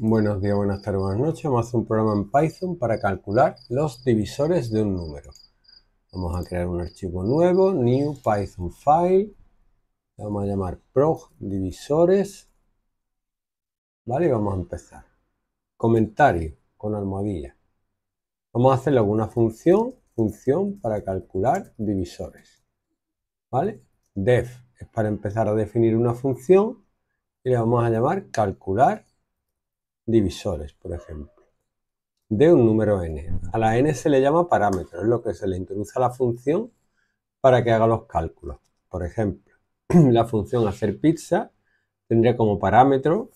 Buenos días, buenas tardes, buenas noches. Vamos a hacer un programa en Python para calcular los divisores de un número. Vamos a crear un archivo nuevo, new Python file. Le vamos a llamar prog divisores. Vale, y vamos a empezar. Comentario con almohadilla. Vamos a hacerle alguna función, función para calcular divisores. Vale, def es para empezar a definir una función y le vamos a llamar calcular divisores, por ejemplo, de un número n. A la n se le llama parámetro, es lo que se le introduce a la función para que haga los cálculos. Por ejemplo, la función hacer pizza tendría como parámetro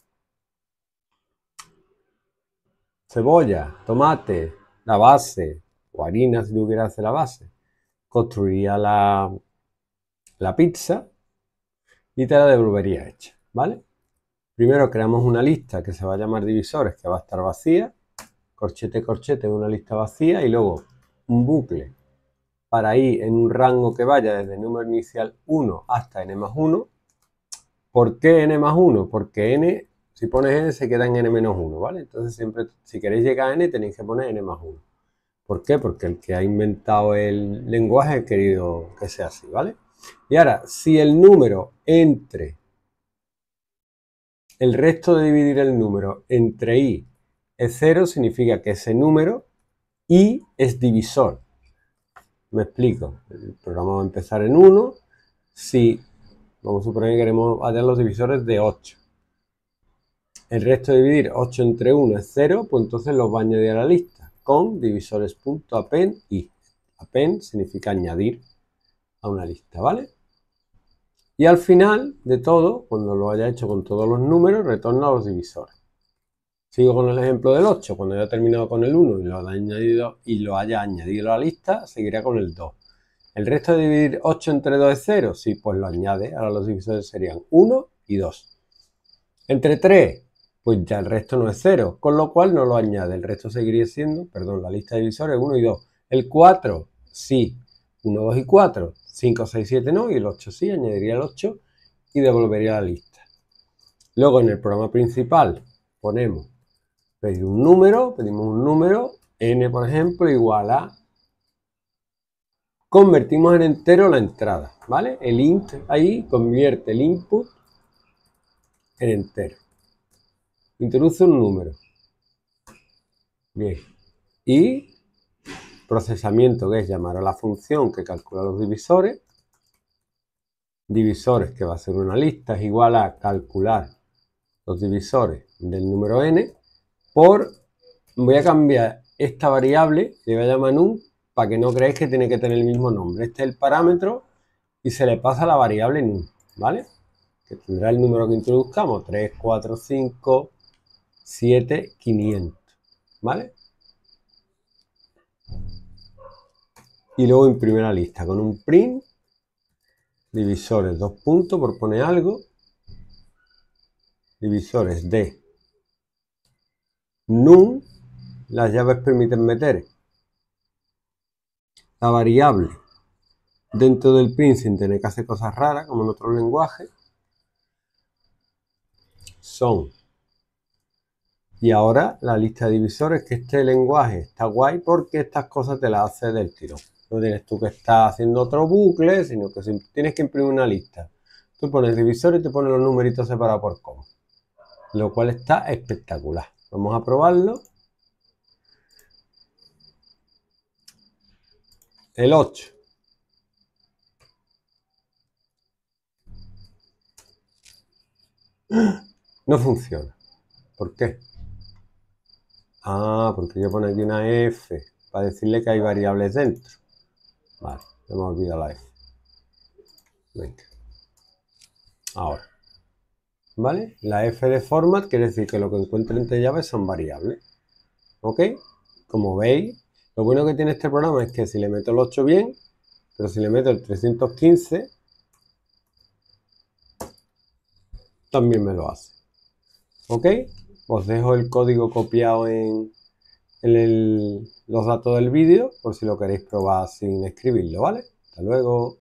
cebolla, tomate, la base, o harina si hubiera hacer la base. Construiría la, la pizza y te la devolvería hecha, ¿vale? Primero creamos una lista que se va a llamar divisores, que va a estar vacía, corchete, corchete una lista vacía y luego un bucle para ir en un rango que vaya desde el número inicial 1 hasta n más 1. ¿Por qué n más 1? Porque n, si pones n, se queda en n menos 1, ¿vale? Entonces siempre, si queréis llegar a n, tenéis que poner n más 1. ¿Por qué? Porque el que ha inventado el lenguaje ha querido que sea así, ¿vale? Y ahora, si el número entre el resto de dividir el número entre i es 0 significa que ese número i es divisor. Me explico. El programa va a empezar en 1. Si, vamos a suponer que queremos hacer los divisores de 8. El resto de dividir 8 entre 1 es 0, pues entonces los va a añadir a la lista con divisores.append i. Append significa añadir a una lista, ¿vale? Y al final de todo, cuando lo haya hecho con todos los números, retorna a los divisores. Sigo con el ejemplo del 8. Cuando haya terminado con el 1 y lo haya añadido, y lo haya añadido a la lista, seguirá con el 2. ¿El resto de dividir 8 entre 2 es 0? Sí, pues lo añade. Ahora los divisores serían 1 y 2. Entre 3, pues ya el resto no es 0, con lo cual no lo añade. El resto seguiría siendo, perdón, la lista de divisores 1 y 2. El 4, sí, 1, 2 y 4. 5, 6, 7 no, y el 8 sí, añadiría el 8 y devolvería la lista. Luego en el programa principal ponemos pedir un número, pedimos un número, n por ejemplo igual a convertimos en entero la entrada, ¿vale? El int ahí convierte el input en entero. Introduce un número. Bien. Y procesamiento que es llamar a la función que calcula los divisores, divisores que va a ser una lista es igual a calcular los divisores del número n por, voy a cambiar esta variable, que voy a llamar num para que no creáis que tiene que tener el mismo nombre. Este es el parámetro y se le pasa la variable num, ¿vale? Que tendrá el número que introduzcamos, 3, 4, 5, 7, 500, ¿vale? y luego en primera lista con un print, divisores, dos puntos, por poner algo, divisores de num, las llaves permiten meter la variable dentro del print sin tener que hacer cosas raras como en otro lenguaje, son y ahora la lista de divisores que este lenguaje está guay porque estas cosas te las hace del tirón no tienes tú que estar haciendo otro bucle, sino que tienes que imprimir una lista. Tú pones divisor y te pones los numeritos separados por coma. Lo cual está espectacular. Vamos a probarlo. El 8. No funciona. ¿Por qué? Ah, porque yo pongo aquí una F para decirle que hay variables dentro. Vale, ya me olvidado la F. Venga. Ahora. ¿Vale? La F de format quiere decir que lo que encuentre entre llaves son variables. ¿Ok? Como veis, lo bueno que tiene este programa es que si le meto el 8 bien, pero si le meto el 315, también me lo hace. ¿Ok? Os dejo el código copiado en, los datos del vídeo por si lo queréis probar sin escribirlo, ¿vale? Hasta luego.